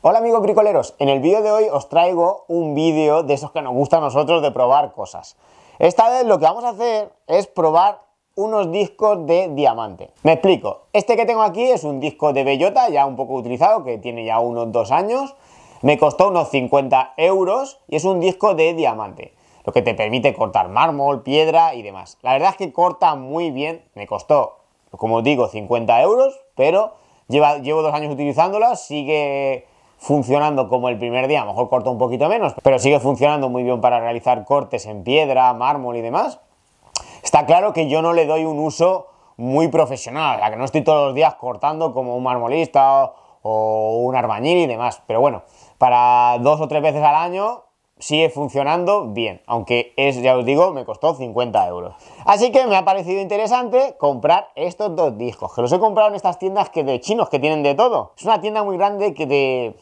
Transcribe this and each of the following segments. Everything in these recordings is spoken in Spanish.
Hola amigos bricoleros, en el vídeo de hoy os traigo un vídeo de esos que nos gusta a nosotros de probar cosas. Esta vez lo que vamos a hacer es probar unos discos de diamante. Me explico, este que tengo aquí es un disco de bellota ya un poco utilizado, que tiene ya unos dos años, me costó unos 50 euros y es un disco de diamante, lo que te permite cortar mármol, piedra y demás. La verdad es que corta muy bien, me costó, como os digo, 50 euros, pero lleva, llevo dos años utilizándola, sigue funcionando como el primer día, a lo mejor corto un poquito menos, pero sigue funcionando muy bien para realizar cortes en piedra, mármol y demás. Está claro que yo no le doy un uso muy profesional, la que no estoy todos los días cortando como un marmolista o, un arbañil y demás, pero bueno, para dos o tres veces al año sigue funcionando bien, aunque es, ya os digo, me costó 50 euros. Así que me ha parecido interesante comprar estos dos discos, que los he comprado en estas tiendas que de chinos que tienen de todo. Es una tienda muy grande que de,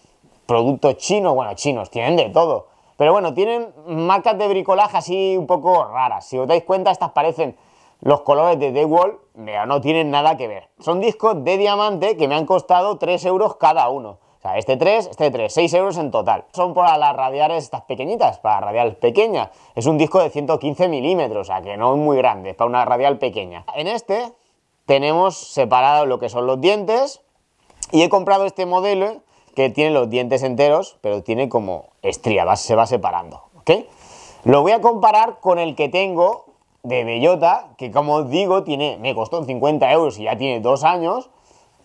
productos chinos, bueno, chinos, tienen de todo. Pero bueno, tienen marcas de bricolaje así un poco raras. Si os dais cuenta, estas parecen los colores de The Wall, pero no tienen nada que ver. Son discos de diamante que me han costado 3 euros cada uno. O sea, este 3, este 3, 6 euros en total. Son para las radiales estas pequeñitas, para radiales pequeñas. Es un disco de 115 milímetros, o sea, que no es muy grande, es para una radial pequeña. En este tenemos separado lo que son los dientes y he comprado este modelo que tiene los dientes enteros, pero tiene como estría, se va separando. ¿ok? Lo voy a comparar con el que tengo de bellota, que como os digo, tiene, me costó 50 euros y ya tiene dos años.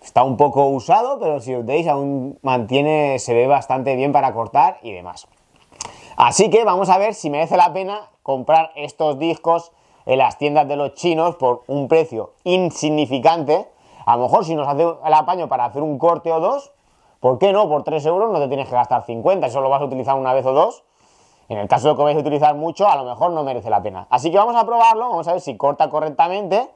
Está un poco usado, pero si os veis aún mantiene, se ve bastante bien para cortar y demás. Así que vamos a ver si merece la pena comprar estos discos en las tiendas de los chinos por un precio insignificante. A lo mejor si nos hace el apaño para hacer un corte o dos, ¿Por qué no? Por 3 euros no te tienes que gastar 50, eso lo vas a utilizar una vez o dos. En el caso de que vais a utilizar mucho, a lo mejor no merece la pena. Así que vamos a probarlo, vamos a ver si corta correctamente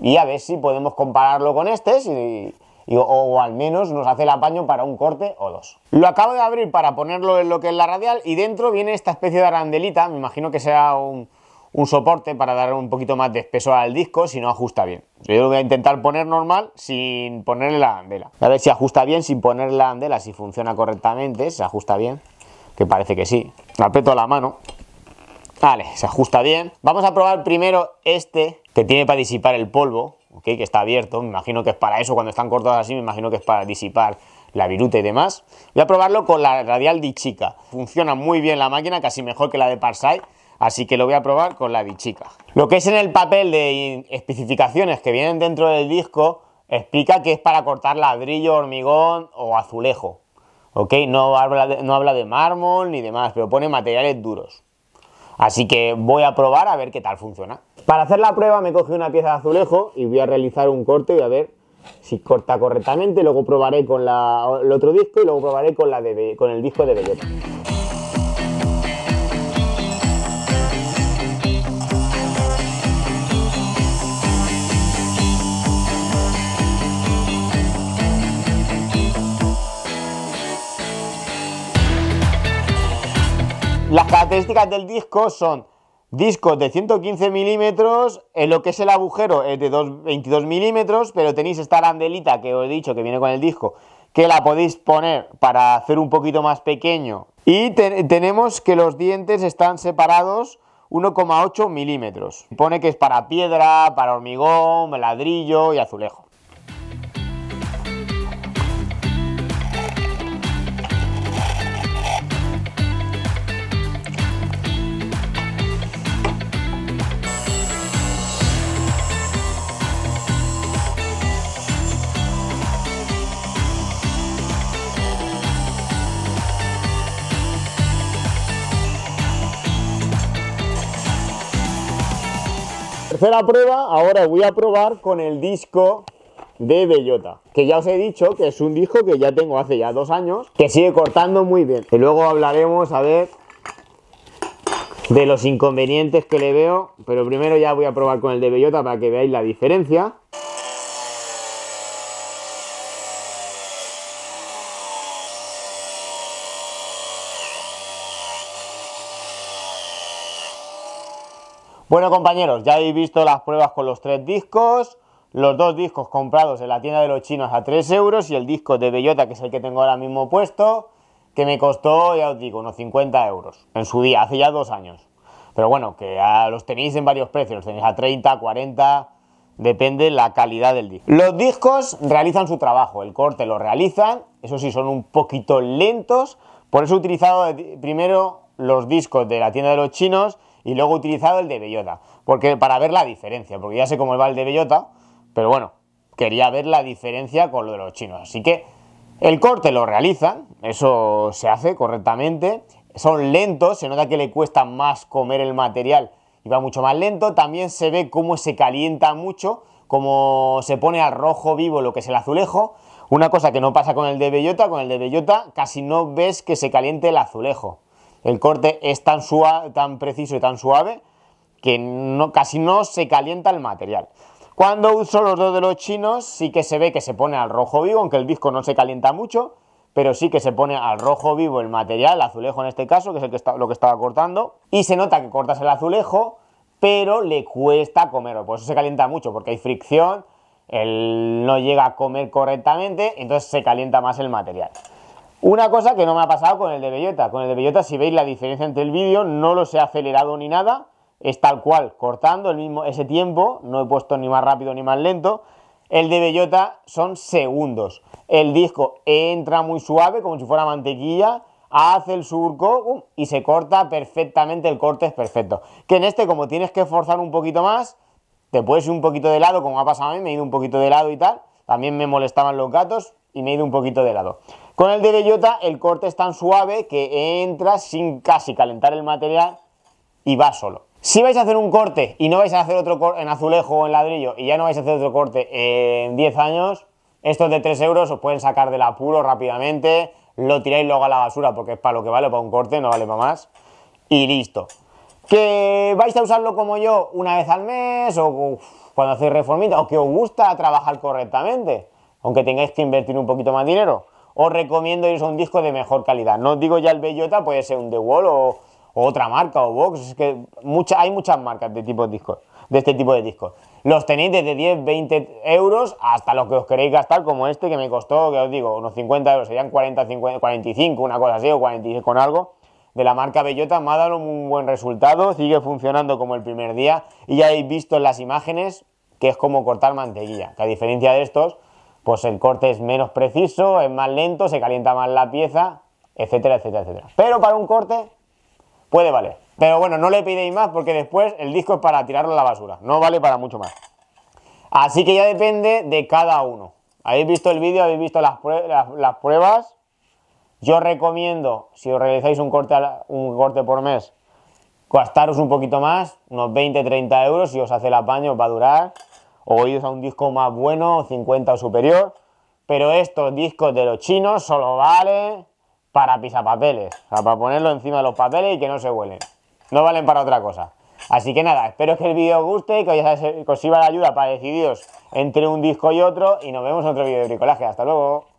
y a ver si podemos compararlo con este o, al menos nos hace el apaño para un corte o dos. Lo acabo de abrir para ponerlo en lo que es la radial y dentro viene esta especie de arandelita, me imagino que sea un, un soporte para darle un poquito más de espesor al disco si no ajusta bien. Yo lo voy a intentar poner normal sin ponerle la andela. A ver si ajusta bien sin poner la andela, si funciona correctamente, se ajusta bien, que parece que sí. Aprieto la mano. Vale, se ajusta bien. Vamos a probar primero este que tiene para disipar el polvo, que está abierto. Me imagino que es para eso, cuando están cortados así, me imagino que es para disipar la viruta y demás. Voy a probarlo con la radial chica Funciona muy bien la máquina, casi mejor que la de Parsai. Así que lo voy a probar con la bichica. Lo que es en el papel de especificaciones que vienen dentro del disco explica que es para cortar ladrillo, hormigón o azulejo. ¿Ok? No habla de, no habla de mármol ni demás, pero pone materiales duros. Así que voy a probar a ver qué tal funciona. Para hacer la prueba me cogí una pieza de azulejo y voy a realizar un corte y a ver si corta correctamente. Luego probaré con la, el otro disco y luego probaré con, la de, con el disco de bellota características del disco son discos de 115 milímetros, en lo que es el agujero es de 22 milímetros, pero tenéis esta arandelita que os he dicho que viene con el disco, que la podéis poner para hacer un poquito más pequeño. Y tenemos que los dientes están separados 1,8 milímetros. Pone que es para piedra, para hormigón, ladrillo y azulejo. tercera prueba, ahora voy a probar con el disco de bellota. Que ya os he dicho que es un disco que ya tengo hace ya dos años, que sigue cortando muy bien. Y luego hablaremos, a ver, de los inconvenientes que le veo. Pero primero ya voy a probar con el de bellota para que veáis la diferencia. Bueno compañeros, ya habéis visto las pruebas con los tres discos, los dos discos comprados en la tienda de los chinos a 3 euros y el disco de Bellota, que es el que tengo ahora mismo puesto, que me costó, ya os digo, unos 50 euros en su día, hace ya dos años. Pero bueno, que los tenéis en varios precios, los tenéis a 30, 40, depende la calidad del disco. Los discos realizan su trabajo, el corte lo realizan, eso sí, son un poquito lentos, por eso he utilizado eh, primero los discos de la tienda de los chinos y luego he utilizado el de bellota, porque para ver la diferencia, porque ya sé cómo va el de bellota, pero bueno, quería ver la diferencia con lo de los chinos. Así que el corte lo realizan, eso se hace correctamente, son lentos, se nota que le cuesta más comer el material y va mucho más lento, también se ve cómo se calienta mucho, cómo se pone al rojo vivo lo que es el azulejo, una cosa que no pasa con el de bellota, con el de bellota casi no ves que se caliente el azulejo. El corte es tan, suave, tan preciso y tan suave que casi no se calienta el material. Cuando uso los dos de los chinos, sí que se ve que se pone al rojo vivo, aunque el disco no se calienta mucho, pero sí que se pone al rojo vivo el material, el azulejo en este caso, que es que lo que estaba cortando, y se nota que cortas el azulejo, pero le cuesta comerlo, por eso se calienta mucho, porque hay fricción, no llega a comer correctamente, entonces se calienta más el material. Una cosa que no me ha pasado con el de Bellota. Con el de Bellota, si veis la diferencia entre el vídeo, no los he acelerado ni nada. Es tal cual, cortando el mismo, ese tiempo. No he puesto ni más rápido ni más lento. El de Bellota son segundos. El disco entra muy suave, como si fuera mantequilla, hace el surco ¡um! y se corta perfectamente, el corte es perfecto. Que en este, como tienes que forzar un poquito más, te puedes ir un poquito de lado, como ha pasado a mí, me he ido un poquito de lado y tal. También me molestaban los gatos y me he ido un poquito de lado. Con el de bellota el corte es tan suave que entra sin casi calentar el material y va solo. Si vais a hacer un corte y no vais a hacer otro corte en azulejo o en ladrillo y ya no vais a hacer otro corte en 10 años, estos de 3 euros os pueden sacar del apuro rápidamente, lo tiráis luego a la basura porque es para lo que vale, para un corte, no vale para más. Y listo. Que vais a usarlo como yo una vez al mes o cuando hacéis reformita o que os gusta trabajar correctamente, aunque tengáis que invertir un poquito más dinero os recomiendo iros a un disco de mejor calidad. No os digo ya el Bellota, puede ser un The Wall o, otra marca o Vox, es que hay muchas marcas de, tipo de, discos, de este tipo de discos. Los tenéis desde 10, 20 euros hasta lo que os queréis gastar, como este que me costó, que os digo, unos 50 euros, serían 40, 50, 45, una cosa así, o 46 con algo de la marca Bellota me ha dado un buen resultado, sigue funcionando como el primer día y ya habéis visto en las imágenes que es como cortar mantequilla, que a diferencia de estos, pues el corte es menos preciso, es más lento, se calienta más la pieza, etcétera, etcétera, etcétera. Pero para un corte puede valer. Pero bueno, no le pidéis más porque después el disco es para tirarlo a la basura, no vale para mucho más. Así que ya depende de cada uno. Habéis visto el vídeo, habéis visto las, pruebas. Yo recomiendo, si os realizáis un corte, un corte por mes, gastaros un poquito más, unos 20-30 euros, si os hace el apaño os va a durar o a un disco más bueno, 50 o superior, pero estos discos de los chinos solo valen para pisapapeles, o para ponerlo encima de los papeles y que no se huelen. No valen para otra cosa. Así que nada, espero que el vídeo os guste y que os sirva de ayuda para decidiros entre un disco y otro y nos vemos en otro vídeo de bricolaje. Hasta luego.